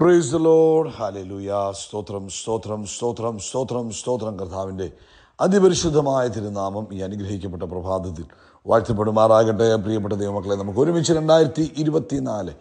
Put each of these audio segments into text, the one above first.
Price load ഹാലലുയ സ്തോത്രം സ്തോത്രം സ്തോത്രം സ്തോത്രം സ്തോത്രം കർത്താവിൻ്റെ അതിപരിശുദ്ധമായ തിരുനാമം ഈ അനുഗ്രഹിക്കപ്പെട്ട പ്രഭാതത്തിൽ വാഴ്ത്തപ്പെടുമാറാകട്ടെ പ്രിയപ്പെട്ട ദൈവമക്കളെ നമുക്ക് ഒരുമിച്ച് രണ്ടായിരത്തി നാല്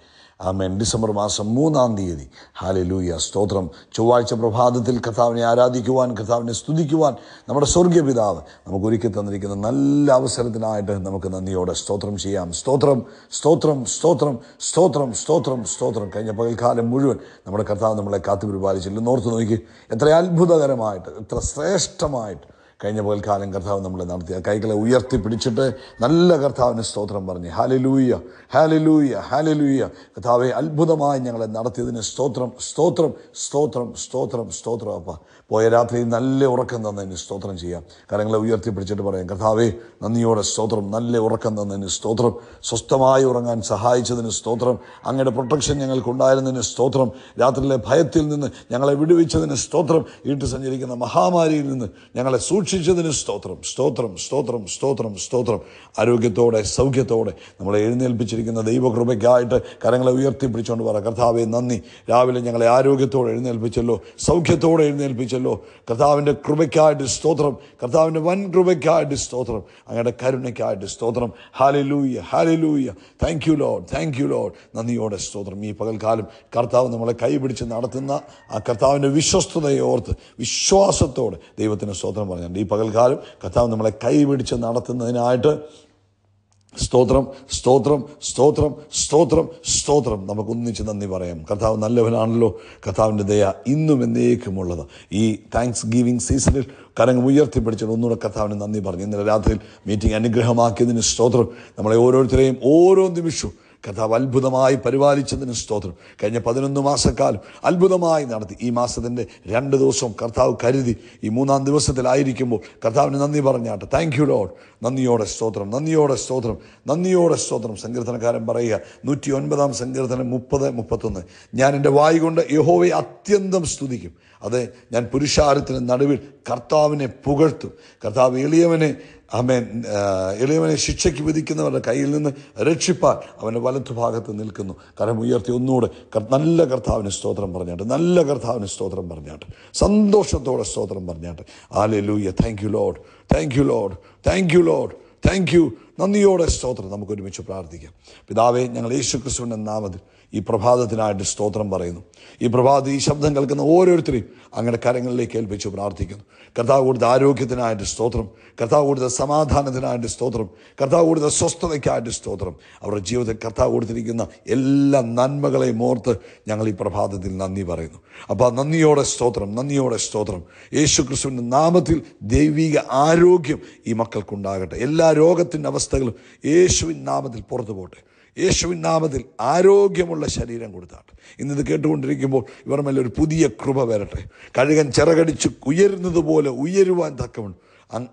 ആമേൻ ഡിസംബർ മാസം മൂന്നാം തീയതി ഹാലലൂയ സ്തോത്രം ചൊവ്വാഴ്ച പ്രഭാതത്തിൽ കഥാവിനെ ആരാധിക്കുവാൻ കഥാവിനെ സ്തുതിക്കുവാൻ നമ്മുടെ സ്വർഗീയ പിതാവ് നമുക്ക് ഒരുക്കി തന്നിരിക്കുന്ന നല്ല അവസരത്തിനായിട്ട് നമുക്ക് നന്ദിയോടെ സ്തോത്രം ചെയ്യാം സ്തോത്രം സ്തോത്രം സ്തോത്രം സ്തോത്രം സ്തോത്രം സ്തോത്രം കഴിഞ്ഞ പകൽക്കാലം മുഴുവൻ നമ്മുടെ കർത്താവ് നമ്മളെ കാത്തുപരിപാലിച്ചില്ല നോർത്ത് നോക്കി എത്ര അത്ഭുതകരമായിട്ട് എത്ര ശ്രേഷ്ഠമായിട്ട് കഴിഞ്ഞ പകൽക്കാലം കർത്താവ് നമ്മളെ നടത്തി കൈകളെ ഉയർത്തി പിടിച്ചിട്ട് നല്ല കർത്താവിന് സ്തോത്രം പറഞ്ഞു ഹാലലൂയ ഹാലലൂയ ഹാലലൂയ കർത്താവെ അത്ഭുതമായി ഞങ്ങളെ നടത്തിയതിന് സ്തോത്രം സ്തോത്രം സ്തോത്രം സ്തോത്രം സ്തോത്രം അപ്പ പോയ രാത്രി നല്ല ഉറക്കം തന്നതിന് സ്തോത്രം ചെയ്യാം കരങ്ങളെ ഉയർത്തി പിടിച്ചിട്ട് പറയാം കർത്താവെ നന്ദിയോടെ സ്തോത്രം നല്ല ഉറക്കം തന്നതിന് സ്തോത്രം സ്വസ്ഥമായി ഉറങ്ങാൻ സഹായിച്ചതിന് സ്തോത്രം അങ്ങയുടെ പ്രൊട്ടക്ഷൻ ഞങ്ങൾക്കുണ്ടായിരുന്നതിന് സ്തോത്രം രാത്രിയിലെ ഭയത്തിൽ നിന്ന് ഞങ്ങളെ വിടുവിച്ചതിന് സ്തോത്രം ഇട്ട് സഞ്ചരിക്കുന്ന മഹാമാരിയിൽ നിന്ന് ഞങ്ങളെ സൂക്ഷിച്ചു സൂക്ഷിച്ചതിന് സ്തോത്രം സ്തോത്രം സ്തോത്രം സ്തോത്രം സ്തോത്രം ആരോഗ്യത്തോടെ സൗഖ്യത്തോടെ നമ്മളെ എഴുന്നേൽപ്പിച്ചിരിക്കുന്ന ദൈവകൃപയ്ക്കായിട്ട് കരങ്ങളെ ഉയർത്തി പിടിച്ചുകൊണ്ട് പറ കർത്താവെ നന്ദി രാവിലെ ഞങ്ങളെ ആരോഗ്യത്തോടെ എഴുന്നേൽപ്പിച്ചല്ലോ സൗഖ്യത്തോടെ എഴുന്നേൽപ്പിച്ചല്ലോ കർത്താവിൻ്റെ കൃപയ്ക്കായിട്ട് സ്തോത്രം കർത്താവിൻ്റെ വൻ കൃപയ്ക്കായിട്ട് സ്തോത്രം അങ്ങയുടെ കരുണയ്ക്കായിട്ട് സ്തോത്രം hallelujah thank you Lord thank you Lord നന്ദിയോടെ സ്തോത്രം ഈ പകൽക്കാലം കർത്താവ് നമ്മളെ കൈപിടിച്ച് നടത്തുന്ന ആ കർത്താവിൻ്റെ വിശ്വസ്തതയോർത്ത് വിശ്വാസത്തോടെ ദൈവത്തിന് സ്തോത്രം പറഞ്ഞു ഈ പകൽക്കാലം കർത്താവ് നമ്മളെ കൈപിടിച്ച് നടത്തുന്നതിനായിട്ട് സ്തോത്രം സ്തോത്രം സ്തോത്രം സ്തോത്രം സ്തോത്രം നമുക്കൊന്നിച്ച് നന്ദി പറയാം കർത്താവ് നല്ലവനാണല്ലോ കർത്താവിൻ്റെ ദയ ഇന്നും എന്നേക്കുമുള്ളത് ഈ താങ്ക്സ് ഗിവിങ് സീസണിൽ കരങ്ങൾ ഉയർത്തിപ്പിടിച്ചിട്ട് ഒന്നുകൂടെ കർത്താവിന് നന്ദി പറഞ്ഞു ഇന്നലെ രാത്രിയിൽ മീറ്റിംഗ് അനുഗ്രഹമാക്കിയതിന് സ്തോത്രം നമ്മളെ ഓരോരുത്തരെയും ഓരോ നിമിഷവും കഥാവ് അത്ഭുതമായി പരിപാലിച്ചതിന് സ്തോത്രം കഴിഞ്ഞ പതിനൊന്ന് മാസക്കാലം അത്ഭുതമായി നടത്തി ഈ മാസത്തിൻ്റെ രണ്ട് ദിവസവും കർത്താവ് കരുതി ഈ മൂന്നാം ദിവസത്തിലായിരിക്കുമ്പോൾ കർത്താവിന് നന്ദി പറഞ്ഞാട്ടെ താങ്ക് യു ലോഡ് നന്ദിയോടെ സ്തോത്രം നന്ദിയോടെ സ്തോത്രം നന്ദിയോടെ സ്തോത്രം സങ്കീർത്തനക്കാരൻ പറയുക നൂറ്റി ഒൻപതാം സങ്കീർത്തനം മുപ്പത് മുപ്പത്തൊന്ന് ഞാൻ എൻ്റെ വായി കൊണ്ട് യഹോവയെ അത്യന്തം സ്തുതിക്കും അത് ഞാൻ പുരുഷാരത്തിന് നടുവിൽ കർത്താവിനെ പുകഴ്ത്തും കർത്താവ് എളിയവനെ അമ്മേ എളിയവനെ ശിക്ഷയ്ക്ക് വിധിക്കുന്നവരുടെ കയ്യിൽ നിന്ന് രക്ഷിപ്പാൻ അവൻ്റെ ഭാഗത്ത് നിൽക്കുന്നു കരം ഉയർത്തി ഒന്നുകൂടെ നല്ല കർത്താവിന് സ്തോത്രം പറഞ്ഞാട്ട് നല്ല കർത്താവിന് സ്തോത്രം പറഞ്ഞാട്ട് സന്തോഷത്തോടെ സ്തോത്രം പറഞ്ഞാട്ട് ആലെ ലൂയ്യ thank you Lord thank you Lord thank you Lord thank you നന്ദിയോടെ സ്തോത്രം നമുക്ക് ഒരുമിച്ച് പ്രാർത്ഥിക്കാം പിതാവേ ഞങ്ങൾ യേശുക്രിസ്തുവിൻ്റെ നാമത്തിൽ ഈ പ്രഭാതത്തിനായിട്ട് സ്തോത്രം പറയുന്നു ഈ പ്രഭാതത്തിൽ ഈ ശബ്ദം കേൾക്കുന്ന ഓരോരുത്തരെയും അങ്ങയുടെ കരങ്ങളിലേക്ക് ഏൽപ്പിച്ച് പ്രാർത്ഥിക്കുന്നു കർത്താവ് കൂടുതൽ ആരോഗ്യത്തിനായിട്ട് സ്തോത്രം കർത്താവ് കൂടുതൽ സമാധാനത്തിനായിട്ട് സ്തോത്രം കർത്താവ് കൂടുതൽ സ്വസ്ഥതയ്ക്കായിട്ട് സ്തോത്രം അവരുടെ ജീവിതത്തിൽ കർത്താവ് കൊടുത്തിരിക്കുന്ന എല്ലാ നന്മകളെയും ഓർത്ത് ഞങ്ങൾ ഈ പ്രഭാതത്തിൽ നന്ദി പറയുന്നു അപ്പോൾ നന്ദിയോടെ സ്തോത്രം നന്ദിയോടെ സ്തോത്രം യേശു ക്രിസ്തുവിൻ്റെ നാമത്തിൽ ദൈവിക ആരോഗ്യം ഈ മക്കൾക്കുണ്ടാകട്ടെ എല്ലാ രോഗത്തിൻ്റെ അവസ്ഥ അസ്വസ്ഥതകളും യേശുവിൻ നാമത്തിൽ പുറത്തു പോട്ടെ യേശുവിൻ നാമത്തിൽ ആരോഗ്യമുള്ള ശരീരം കൊടുത്താട്ടെ ഇന്നത് കേട്ടുകൊണ്ടിരിക്കുമ്പോൾ ഇവർ മേലെ ഒരു പുതിയ കൃപ വരട്ടെ കഴുകൻ ചിറകടിച്ച് ഉയരുന്നതുപോലെ ഉയരുവാൻ തക്കമുണ്ട്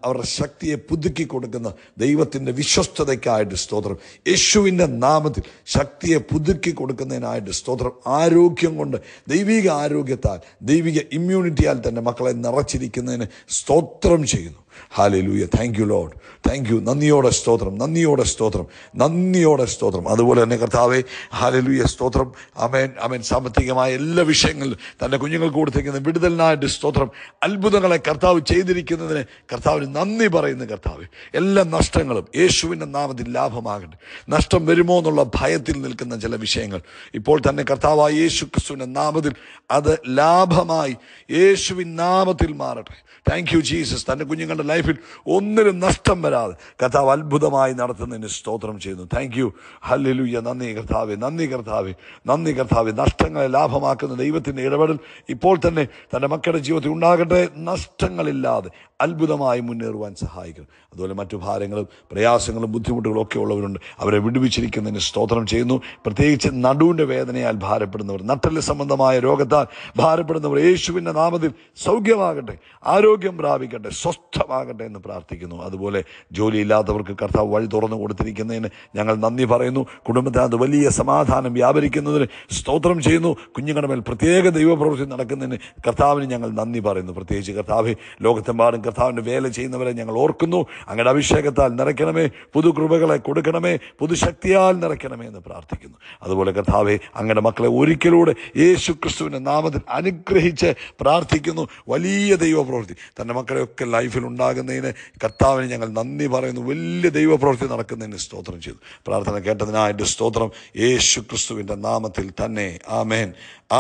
അവരുടെ ശക്തിയെ പുതുക്കി കൊടുക്കുന്ന ദൈവത്തിൻ്റെ വിശ്വസ്തതയ്ക്കായിട്ട് സ്തോത്രം യേശുവിൻ്റെ നാമത്തിൽ ശക്തിയെ പുതുക്കി കൊടുക്കുന്നതിനായിട്ട് സ്തോത്രം ആരോഗ്യം കൊണ്ട് ദൈവിക ആരോഗ്യത്താൽ ദൈവിക ഇമ്മ്യൂണിറ്റിയാൽ തന്നെ മക്കളെ നിറച്ചിരിക്കുന്നതിന് സ്തോത്രം ചെയ്യുന്നു ഹാലലൂയ thank you Lord thank you നന്ദിയോടെ സ്തോത്രം നന്ദിയോടെ സ്തോത്രം നന്ദിയോടെ സ്തോത്രം അതുപോലെ തന്നെ കർത്താവെ ഹാലലൂയ സ്തോത്രം അമേൻ അമേൻ സാമ്പത്തികമായ എല്ലാ വിഷയങ്ങളിലും തൻ്റെ കുഞ്ഞുങ്ങൾക്ക് കൊടുത്തിരിക്കുന്ന വിടുതലിനായിട്ട് സ്തോത്രം അത്ഭുതങ്ങളെ കർത്താവ് ചെയ്തിരിക്കുന്നതിന് കർത്താവിന് നന്ദി പറയുന്ന കർത്താവ് എല്ലാ നഷ്ടങ്ങളും യേശുവിൻ്റെ നാമത്തിൽ ലാഭമാകട്ടെ നഷ്ടം വരുമോ എന്നുള്ള ഭയത്തിൽ നിൽക്കുന്ന ചില വിഷയങ്ങൾ ഇപ്പോൾ തന്നെ കർത്താവായ യേശു ക്രിസ്തുവിൻ്റെ നാമത്തിൽ അത് ലാഭമായി യേശുവിൻ നാമത്തിൽ മാറട്ടെ താങ്ക് യു ജീസസ് തൻ്റെ കുഞ്ഞുങ്ങളുടെ നമ്മുടെ ലൈഫിൽ ഒന്നിനും നഷ്ടം വരാതെ കർത്താവ് അത്ഭുതമായി നടത്തുന്നതിന് സ്തോത്രം ചെയ്യുന്നു താങ്ക് യു ഹല്ലുയ്യ നന്ദി കർത്താവെ നന്ദി കർത്താവെ നന്ദി കർത്താവെ നഷ്ടങ്ങളെ ലാഭമാക്കുന്ന ദൈവത്തിൻ്റെ ഇടപെടൽ ഇപ്പോൾ തന്നെ തൻ്റെ മക്കളുടെ ജീവിതത്തിൽ ഉണ്ടാകട്ടെ നഷ്ടങ്ങളില്ലാതെ അത്ഭുതമായി മുന്നേറുവാൻ സഹായിക്കും അതുപോലെ മറ്റു ഭാരങ്ങളും പ്രയാസങ്ങളും ബുദ്ധിമുട്ടുകളും ഒക്കെ ഉള്ളവരുണ്ട് അവരെ വിടുവിച്ചിരിക്കുന്നതിന് സ്തോത്രം ചെയ്യുന്നു പ്രത്യേകിച്ച് നടുവിൻ്റെ വേദനയാൽ ഭാരപ്പെടുന്നവർ നട്ടല് സംബന്ധമായ രോഗത്താൽ ഭാരപ്പെടുന്നവർ യേശുവിൻ്റെ നാമത്തിൽ സൗഖ്യമാകട്ടെ ആരോഗ്യം പ്രാപിക്കട്ടെ സ്വസ്ഥമാകട്ടെ പ്രാപ്തമാകട്ടെ എന്ന് പ്രാർത്ഥിക്കുന്നു അതുപോലെ ജോലിയില്ലാത്തവർക്ക് കർത്താവ് വഴി തുറന്നു കൊടുത്തിരിക്കുന്നതിന് ഞങ്ങൾ നന്ദി പറയുന്നു കുടുംബത്തെ അത് വലിയ സമാധാനം വ്യാപരിക്കുന്നതിന് സ്തോത്രം ചെയ്യുന്നു കുഞ്ഞുങ്ങളുടെ മേൽ പ്രത്യേക ദൈവപ്രവൃത്തി നടക്കുന്നതിന് കർത്താവിന് ഞങ്ങൾ നന്ദി പറയുന്നു പ്രത്യേകിച്ച് കർത്താവ് ലോകത്തെമ്പാടും കർത്താവിൻ്റെ വേല ചെയ്യുന്നവരെ ഞങ്ങൾ ഓർക്കുന്നു അങ്ങയുടെ അഭിഷേകത്താൽ നിറയ്ക്കണമേ പുതുകൃപകളെ കൊടുക്കണമേ പുതുശക്തിയാൽ നിറയ്ക്കണമേ എന്ന് പ്രാർത്ഥിക്കുന്നു അതുപോലെ കർത്താവെ അങ്ങയുടെ മക്കളെ ഒരിക്കലൂടെ യേശു ക്രിസ്തുവിൻ്റെ നാമത്തിൽ അനുഗ്രഹിച്ച് പ്രാർത്ഥിക്കുന്നു വലിയ ദൈവപ്രവൃത്തി തൻ്റെ മക്കളെയൊക്കെ ലൈഫിൽ ഉണ്ടാകുന്നതിന് കർത്താവിന് ഞങ്ങൾ നന്ദി പറയുന്നു വലിയ ദൈവപ്രവൃത്തി നടക്കുന്നതിന് സ്തോത്രം ചെയ്തു പ്രാർത്ഥന കേട്ടതിനായിട്ട് സ്തോത്രം യേശു ക്രിസ്തുവിൻ്റെ നാമത്തിൽ തന്നെ ആമേൻ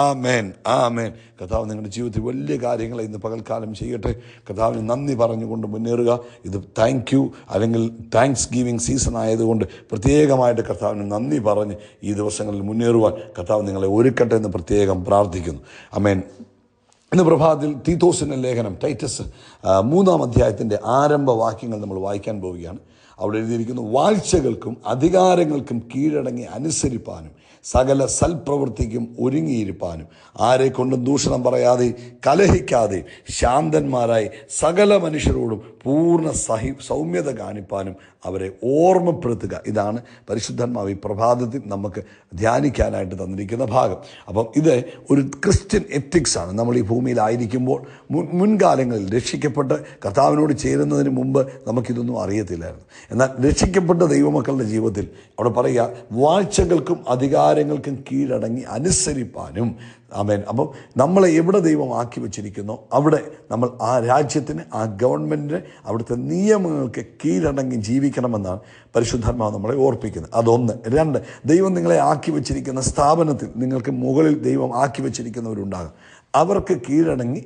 ആമേൻ ആമേൻ കർത്താവ് നിങ്ങളുടെ ജീവിതത്തിൽ വലിയ കാര്യങ്ങൾ ഇന്ന് പകൽക്കാലം ചെയ്യട്ടെ കർത്താവിന് നന്ദി പറഞ്ഞുകൊണ്ട് മുന്നേറുക ഇത് താങ്ക് യു അല്ലെങ്കിൽ താങ്ക്സ് ഗിവിങ് സീസൺ ആയതുകൊണ്ട് പ്രത്യേകമായിട്ട് കർത്താവിന് നന്ദി പറഞ്ഞ് ഈ ദിവസങ്ങളിൽ മുന്നേറുവാൻ കർത്താവ് നിങ്ങളെ ഒരുക്കട്ടെ എന്ന് പ്രത്യേകം പ്രാർത്ഥിക്കുന്നു അമേൻ ഇന്ന് പ്രഭാതത്തിൽ തീത്തോസിൻ്റെ ലേഖനം ടൈറ്റസ് മൂന്നാം അധ്യായത്തിൻ്റെ ആരംഭ വാക്യങ്ങൾ നമ്മൾ വായിക്കാൻ പോവുകയാണ് അവിടെ എഴുതിയിരിക്കുന്നു വാഴ്ചകൾക്കും അധികാരങ്ങൾക്കും കീഴടങ്ങി അനുസരിപ്പാനും സകല സൽപ്രവൃത്തിക്കും ഒരുങ്ങിയിരിപ്പാനും ആരെക്കൊണ്ടും ദൂഷണം പറയാതെ കലഹിക്കാതെ ശാന്തന്മാരായി സകല മനുഷ്യരോടും പൂർണ്ണ സഹി സൗമ്യത കാണിപ്പാനും അവരെ ഓർമ്മപ്പെടുത്തുക ഇതാണ് പരിശുദ്ധന്മാവ് ഈ പ്രഭാതത്തിൽ നമുക്ക് ധ്യാനിക്കാനായിട്ട് തന്നിരിക്കുന്ന ഭാഗം അപ്പം ഇത് ഒരു ക്രിസ്ത്യൻ എത്തിക്സാണ് നമ്മൾ ഈ ഭൂമി ഭൂമിയിലായിരിക്കുമ്പോൾ മുൻ മുൻകാലങ്ങളിൽ രക്ഷിക്കപ്പെട്ട് കർത്താവിനോട് ചേരുന്നതിന് മുമ്പ് നമുക്കിതൊന്നും അറിയത്തില്ലായിരുന്നു എന്നാൽ രക്ഷിക്കപ്പെട്ട ദൈവമക്കളുടെ ജീവിതത്തിൽ അവിടെ പറയുക വാഴ്ചകൾക്കും അധികാരങ്ങൾക്കും കീഴടങ്ങി അനുസരിപ്പാനും ആമേൻ അപ്പം നമ്മളെ എവിടെ ദൈവം ആക്കി വച്ചിരിക്കുന്നോ അവിടെ നമ്മൾ ആ രാജ്യത്തിന് ആ ഗവൺമെൻറ്റിന് അവിടുത്തെ നിയമങ്ങൾക്ക് കീഴടങ്ങി ജീവിക്കണമെന്നാണ് പരിശുദ്ധാത്മാവ് നമ്മളെ ഓർപ്പിക്കുന്നത് അതൊന്ന് രണ്ട് ദൈവം നിങ്ങളെ ആക്കി വച്ചിരിക്കുന്ന സ്ഥാപനത്തിൽ നിങ്ങൾക്ക് മുകളിൽ ദൈവം ആക്കി വച്ചിരിക്കുന്നവരുണ്ടാകും അവർക്ക് കീഴടങ്ങി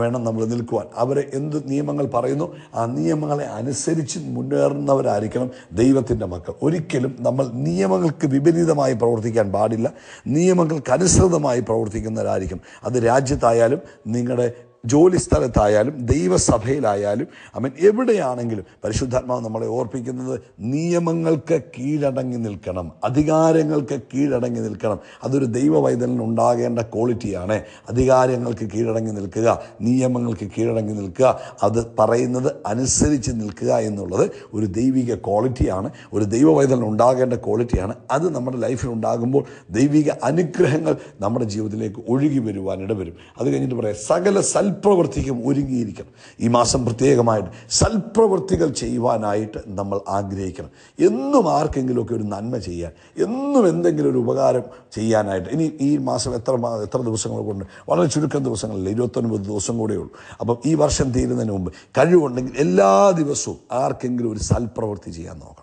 വേണം നമ്മൾ നിൽക്കുവാൻ അവരെ എന്ത് നിയമങ്ങൾ പറയുന്നു ആ നിയമങ്ങളെ അനുസരിച്ച് മുന്നേറുന്നവരായിരിക്കണം ദൈവത്തിൻ്റെ മക്കൾ ഒരിക്കലും നമ്മൾ നിയമങ്ങൾക്ക് വിപരീതമായി പ്രവർത്തിക്കാൻ പാടില്ല നിയമങ്ങൾക്കനുസൃതമായി പ്രവർത്തിക്കുന്നവരായിരിക്കും അത് രാജ്യത്തായാലും നിങ്ങളുടെ ജോലി സ്ഥലത്തായാലും ദൈവസഭയിലായാലും അവൻ എവിടെയാണെങ്കിലും പരിശുദ്ധാത്മാവ് നമ്മളെ ഓർപ്പിക്കുന്നത് നിയമങ്ങൾക്ക് കീഴടങ്ങി നിൽക്കണം അധികാരങ്ങൾക്ക് കീഴടങ്ങി നിൽക്കണം അതൊരു ദൈവവൈതലിന് ഉണ്ടാകേണ്ട ക്വാളിറ്റിയാണ് അധികാരങ്ങൾക്ക് കീഴടങ്ങി നിൽക്കുക നിയമങ്ങൾക്ക് കീഴടങ്ങി നിൽക്കുക അത് പറയുന്നത് അനുസരിച്ച് നിൽക്കുക എന്നുള്ളത് ഒരു ദൈവിക ക്വാളിറ്റിയാണ് ഒരു ദൈവവൈതലിന് ഉണ്ടാകേണ്ട ക്വാളിറ്റിയാണ് അത് നമ്മുടെ ലൈഫിൽ ഉണ്ടാകുമ്പോൾ ദൈവിക അനുഗ്രഹങ്ങൾ നമ്മുടെ ജീവിതത്തിലേക്ക് ഒഴുകി വരുവാൻ ഇടവരും അത് കഴിഞ്ഞിട്ട് പറയാം സകല സൽ സൽപ്രവൃത്തിക്കും ഒരുങ്ങിയിരിക്കണം ഈ മാസം പ്രത്യേകമായിട്ട് സൽപ്രവൃത്തികൾ ചെയ്യുവാനായിട്ട് നമ്മൾ ആഗ്രഹിക്കണം എന്നും ആർക്കെങ്കിലുമൊക്കെ ഒരു നന്മ ചെയ്യാൻ എന്നും എന്തെങ്കിലും ഒരു ഉപകാരം ചെയ്യാനായിട്ട് ഇനി ഈ മാസം എത്ര എത്ര ദിവസങ്ങൾ കൊണ്ട് വളരെ ചുരുക്കം ദിവസങ്ങളിൽ ഇരുപത്തൊൻപത് ദിവസം കൂടെ ഉള്ളൂ അപ്പം ഈ വർഷം തീരുന്നതിന് മുമ്പ് കഴിവുണ്ടെങ്കിൽ എല്ലാ ദിവസവും ആർക്കെങ്കിലും ഒരു സൽപ്രവൃത്തി ചെയ്യാൻ നോക്കണം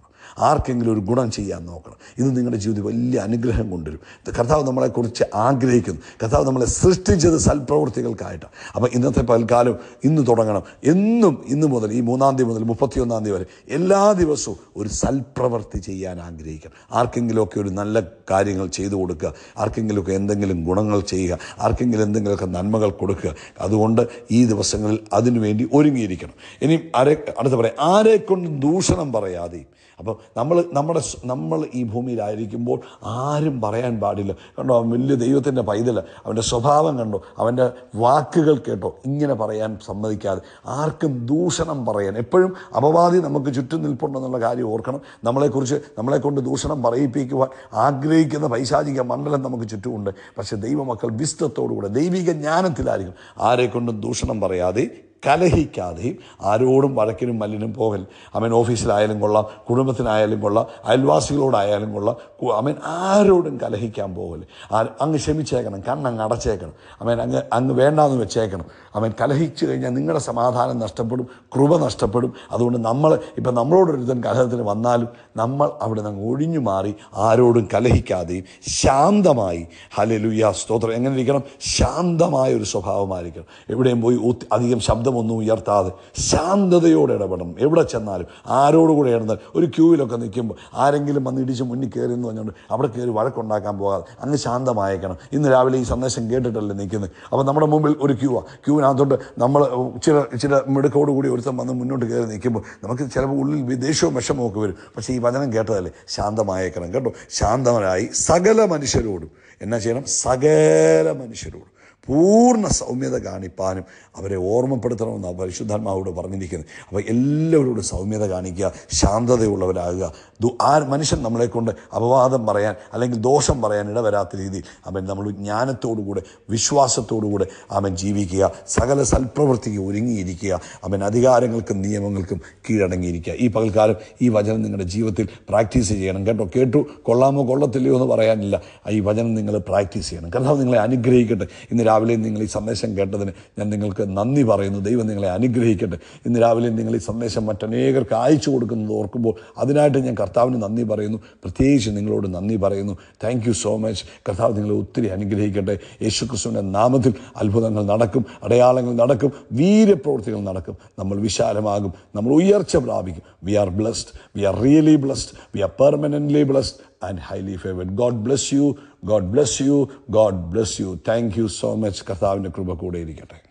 ആർക്കെങ്കിലും ഒരു ഗുണം ചെയ്യാൻ നോക്കണം ഇത് നിങ്ങളുടെ ജീവിതം വലിയ അനുഗ്രഹം കൊണ്ടുവരും കർത്താവ് നമ്മളെക്കുറിച്ച് ആഗ്രഹിക്കുന്നു കർത്താവ് നമ്മളെ സൃഷ്ടിച്ചത് സൽപ്രവൃത്തികൾക്കായിട്ടാണ് അപ്പോൾ ഇന്നത്തെ പൽക്കാലം ഇന്ന് തുടങ്ങണം എന്നും ഇന്ന് മുതൽ ഈ മൂന്നാം തീയതി മുതൽ മുപ്പത്തിയൊന്നാം തീയതി വരെ എല്ലാ ദിവസവും ഒരു സൽപ്രവൃത്തി ചെയ്യാൻ ആഗ്രഹിക്കണം ആർക്കെങ്കിലുമൊക്കെ ഒരു നല്ല കാര്യങ്ങൾ ചെയ്തു കൊടുക്കുക ആർക്കെങ്കിലുമൊക്കെ എന്തെങ്കിലും ഗുണങ്ങൾ ചെയ്യുക ആർക്കെങ്കിലും എന്തെങ്കിലുമൊക്കെ നന്മകൾ കൊടുക്കുക അതുകൊണ്ട് ഈ ദിവസങ്ങളിൽ അതിനുവേണ്ടി ഒരുങ്ങിയിരിക്കണം ഇനി ആരെ അടുത്ത് പറയാം ആരെക്കൊണ്ട് ദൂഷണം പറയാതെയും അപ്പോൾ നമ്മൾ നമ്മുടെ നമ്മൾ ഈ ഭൂമിയിലായിരിക്കുമ്പോൾ ആരും പറയാൻ പാടില്ല കണ്ടോ അവൻ വലിയ ദൈവത്തിൻ്റെ പൈതൽ അവൻ്റെ സ്വഭാവം കണ്ടോ അവൻ്റെ വാക്കുകൾ കേട്ടോ ഇങ്ങനെ പറയാൻ സമ്മതിക്കാതെ ആർക്കും ദൂഷണം പറയാൻ എപ്പോഴും അപവാദി നമുക്ക് ചുറ്റും നിൽപ്പുണ്ടെന്നുള്ള കാര്യം ഓർക്കണം നമ്മളെക്കുറിച്ച് നമ്മളെക്കൊണ്ട് ദൂഷണം പറയിപ്പിക്കുവാൻ ആഗ്രഹിക്കുന്ന പൈശാചിക മണ്ഡലം നമുക്ക് ചുറ്റുമുണ്ട് പക്ഷേ ദൈവമക്കൾ വിസ്തത്തോടുകൂടെ ദൈവിക ജ്ഞാനത്തിലായിരിക്കും ആരെക്കൊണ്ടും ദൂഷണം പറയാതെ കലഹിക്കാതെയും ആരോടും വഴക്കിനും മല്ലിനും പോകൽ അവൻ ഓഫീസിലായാലും കൊള്ളാം കുടുംബത്തിനായാലും കൊള്ളാം അയൽവാസികളോടായാലും കൊള്ളാം അവൻ ആരോടും കലഹിക്കാൻ പോകൽ അങ്ങ് ക്ഷമിച്ചേക്കണം കണ്ണങ്ങ് അടച്ചേക്കണം അവൻ അങ്ങ് അങ്ങ് വേണ്ടാന്ന് വെച്ചേക്കണം അവൻ കലഹിച്ചു കഴിഞ്ഞാൽ നിങ്ങളുടെ സമാധാനം നഷ്ടപ്പെടും കൃപ നഷ്ടപ്പെടും അതുകൊണ്ട് നമ്മൾ ഇപ്പം നമ്മളോടൊരുത്തൻ കലഹത്തിന് വന്നാലും നമ്മൾ അവിടെ നിന്ന് ഒഴിഞ്ഞു മാറി ആരോടും കലഹിക്കാതെയും ശാന്തമായി ഹലലുയ സ്തോത്രം എങ്ങനെ ഇരിക്കണം ശാന്തമായ ഒരു സ്വഭാവമായിരിക്കണം എവിടെയും പോയി അധികം ശബ്ദം ശബ്ദമൊന്നും ഉയർത്താതെ ശാന്തതയോടെ ഇടപെടണം എവിടെ ചെന്നാലും ആരോടുകൂടെ കൂടെ ഒരു ക്യൂവിലൊക്കെ നിൽക്കുമ്പോൾ ആരെങ്കിലും വന്ന് ഇടിച്ച് മുന്നിൽ കയറി എന്ന് പറഞ്ഞുകൊണ്ട് അവിടെ കയറി വഴക്കുണ്ടാക്കാൻ പോകാതെ അങ്ങ് ശാന്തമായേക്കണം ഇന്ന് രാവിലെ ഈ സന്ദേശം കേട്ടിട്ടല്ലേ നിൽക്കുന്നത് അപ്പോൾ നമ്മുടെ മുമ്പിൽ ഒരു ക്യൂവാണ് ക്യൂവിനകത്തോട്ട് നമ്മൾ ചില ചില മിടുക്കോട് കൂടി ഒരുത്തം വന്ന് മുന്നോട്ട് കയറി നിൽക്കുമ്പോൾ നമുക്ക് ചിലപ്പോൾ ഉള്ളിൽ വിദേശവും വിഷമവും ഒക്കെ വരും പക്ഷേ ഈ വചനം കേട്ടതല്ലേ ശാന്തമായേക്കണം കേട്ടോ ശാന്തമായി സകല മനുഷ്യരോടും എന്നാ ചെയ്യണം സകല മനുഷ്യരോടും പൂർണ്ണ സൗമ്യത കാണിപ്പാനും അവരെ ഓർമ്മപ്പെടുത്തണമെന്നാണ് പരിശുദ്ധാത്മാവോട് പറഞ്ഞിരിക്കുന്നത് അപ്പോൾ എല്ലാവരോടും സൗമ്യത കാണിക്കുക ശാന്തതയുള്ളവരാകുക ആ മനുഷ്യൻ നമ്മളെക്കൊണ്ട് അപവാദം പറയാൻ അല്ലെങ്കിൽ ദോഷം പറയാൻ ഇടവരാത്ത രീതിയിൽ അവൻ നമ്മൾ ജ്ഞാനത്തോടുകൂടെ വിശ്വാസത്തോടുകൂടെ അവൻ ജീവിക്കുക സകല സൽപ്രവൃത്തിക്ക് ഒരുങ്ങിയിരിക്കുക അവൻ അധികാരങ്ങൾക്കും നിയമങ്ങൾക്കും കീഴടങ്ങിയിരിക്കുക ഈ പകൽക്കാലം ഈ വചനം നിങ്ങളുടെ ജീവിതത്തിൽ പ്രാക്ടീസ് ചെയ്യണം കേട്ടോ കേട്ടു കൊള്ളാമോ കൊള്ളത്തില്ലയോ എന്ന് പറയാനില്ല ഈ വചനം നിങ്ങൾ പ്രാക്ടീസ് ചെയ്യണം കർത്താവ് നിങ്ങളെ അനുഗ്രഹിക്കട്ടെ ഇന്ന് രാവിലെ നിങ്ങൾ ഈ സന്ദേശം കേട്ടതിന് ഞാൻ നിങ്ങൾക്ക് നന്ദി പറയുന്നു ദൈവം നിങ്ങളെ അനുഗ്രഹിക്കട്ടെ ഇന്ന് രാവിലെ നിങ്ങൾ ഈ സന്ദേശം മറ്റനേകർക്ക് അയച്ചു കൊടുക്കുന്നത് ഓർക്കുമ്പോൾ അതിനായിട്ട് ഞാൻ കർത്താവിന് നന്ദി പറയുന്നു പ്രത്യേകിച്ച് നിങ്ങളോട് നന്ദി പറയുന്നു താങ്ക് യു സോ മച്ച് കർത്താവ് നിങ്ങളെ ഒത്തിരി അനുഗ്രഹിക്കട്ടെ യേശുക്രിസ്തുവിൻ്റെ നാമത്തിൽ അത്ഭുതങ്ങൾ നടക്കും അടയാളങ്ങൾ നടക്കും വീരപ്രവൃത്തികൾ നടക്കും നമ്മൾ വിശാലമാകും നമ്മൾ ഉയർച്ച പ്രാപിക്കും we are blessed we are really blessed we are permanent blessed and highly favored. God bless you. God bless you. God bless you. Thank you so much. കർത്താവിൻ്റെ കൃപ കൂടെ